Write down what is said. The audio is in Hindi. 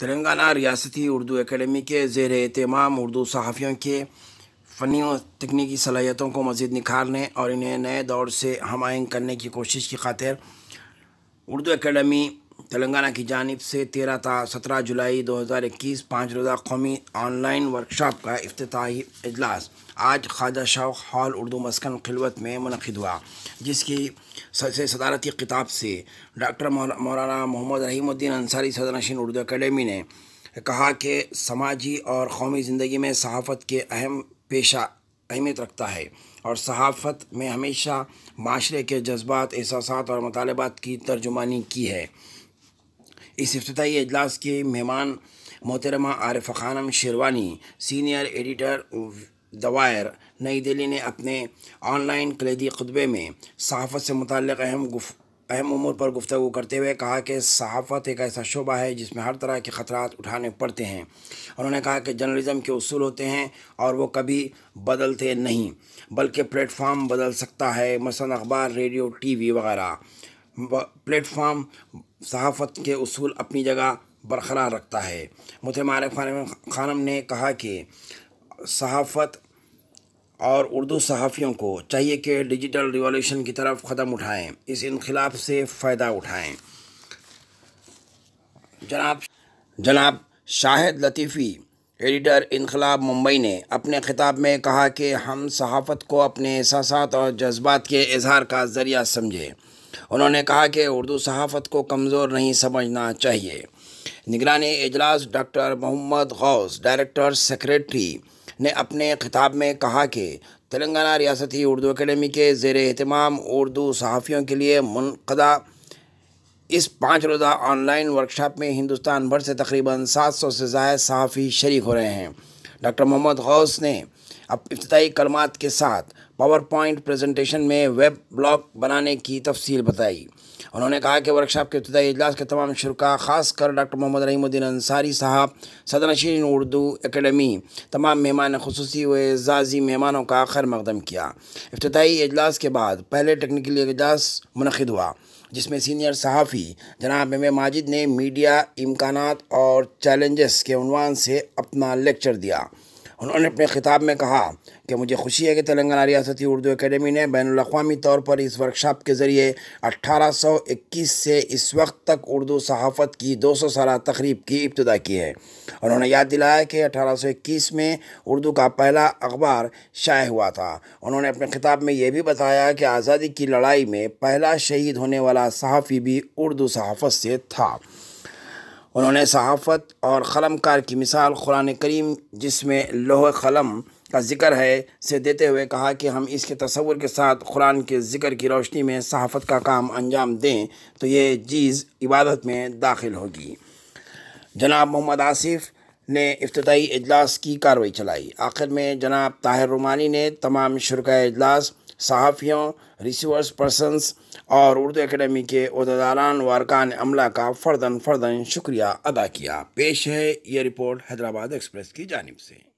तेलंगाना रियासती उर्दू एकेडमी के जेर एहतमाम उर्दू सहाफ़ियों के फ़नी और तकनीकी सलाहियतों को मज़ीद निखारने और इन्हें नए दौर से हम करने की कोशिश की खातिर उर्दू एकेडमी तेलंगाना की जानब से तेरह था सत्रह जुलाई दो हज़ार इक्कीस पाँच रोज़ा कौमी ऑनलाइन वर्कशॉप का अफ्ताही अजलास आज ख्वाजा शौक हॉल उर्दू मस्कन खिलवत में मनद हुआ जिसकी से सदारती किताब से डॉक्टर मौलाना मोहम्मद रहीमुद्दीन अंसारी सदर नशीन उर्दू अकेडमी ने कहा कि समाजी और कौमी ज़िंदगी में सहाफ़त के अहम पेशा अहमियत रखता है और सहाफ़त में हमेशा माशरे के जज्बात एहसास और मतालबात की तर्जुमानी की है इस अफ्ताही अजलास के मेहमान मोहतरमा Arfa Khanum Sherwani senior editor the Wire New Delhi ने अपने ऑनलाइन कलेदी खुतबे में सहाफ़त से मुतल अहम गुफ अहम उमूर पर गुफ्तु करते हुए कहा कि सहाफ़त एक ऐसा शोबा है जिसमें हर तरह के ख़तरात उठाने पड़ते हैं उन्होंने कहा कि जर्नलिज़म के असूल होते हैं और वो कभी बदलते नहीं बल्कि प्लेटफार्म बदल सकता है मसा अखबार रेडियो टी वी वगैरह प्लेटफार्म सहाफ़त के असूल अपनी जगह बरकरार रखता है मुतमार खानम ने कहा कि सहाफ़त और उर्दू सहाफ़ियों को चाहिए कि डिजिटल रिवॉल्यूशन की तरफ क़दम उठाएं इस इनखिलाफ से फ़ायदा उठाएं जनाब जनाब शाहिद लतीफ़ी एडिटर इनकलाब मुंबई ने अपने खिताब में कहा कि हम सहाफ़त को अपने एहसास और जज्बात के इजहार का ज़रिया समझें उन्होंने कहा कि उर्दू सहाफ़त को कमज़ोर नहीं समझना चाहिए निगरानी इजलास doctor Mohammad Ghaus director secretary ने अपने खिताब में कहा कि तेलंगाना रियासती उर्दू अकेडमी के जेर अहतमाम उर्दू सहाफ़ियों के लिए मनदा इस पाँच रोज़ा ऑनलाइन वर्कशॉप में हिंदुस्तान भर से तकरीबन सात सौ से ज़ायद सहाफ़ी शरीक हो रहे हैं डॉक्टर मोहम्मद गौस ने अब इब्तदाई कलमात के साथ पावर पॉइंट प्रेजेंटेशन में वेब ब्लॉग बनाने की तफसील बताई उन्होंने कहा कि वर्कशॉप के इब्तदाई अजलास के तमाम शुरा खासकर डॉक्टर मोहम्मद रहीमुद्दीन अंसारी साहब सदनशीन उर्दू एकेडमी तमाम मेहमान खसूस व एजाजी मेहमानों का खैर मकदम किया इब्तदाई अजलास के बाद पहले टेक्निकल अजलास मनद हुआ जिसमें सीनियर सहाफ़ी जनाब एम माजिद ने मीडिया इम्कान और चैलेंजस के अनवान से अपना लेक्चर दिया उन्होंने अपने खिताब में कहा कि मुझे खुशी है कि तेलंगाना रियासती उर्दू अकेडमी ने बैन अवी तौर पर इस वर्कशॉप के ज़रिए 1821 से इस वक्त तक उर्दू सहाफ़त की 200 साल तकरीब की इब्तदा की है उन्होंने याद दिलाया कि 1821 में उर्दू का पहला अखबार शाये हुआ था उन्होंने अपने खिताब में यह भी बताया कि आज़ादी की लड़ाई में पहला शहीद होने वाला सहाफ़ी भी उर्दू सहाफ़त से था उन्होंने सहाफ़त और ख़लमकार की मिसाल कुरान करीम जिसमें लोह क़लम का जिक्र है से देते हुए कहा कि हम इसके तस्वुर के साथ कुरान के जिक्र की रोशनी में सहाफ़त का काम अंजाम दें तो ये चीज़ इबादत में दाखिल होगी जनाब मोहम्मद आसिफ़ ने अफ्ताही अजलास की कार्रवाई चलाई आखिर में जनाब ताहिर रुमानी ने तमाम शुरा अजलास सहाफ़ियों रिसर्च पर्सनस और उर्दू एकेडमी के अहदेदारान वारकान अमला का फ़र्दन फ़र्दन शुक्रिया अदा किया पेश है ये रिपोर्ट हैदराबाद एक्सप्रेस की जानब से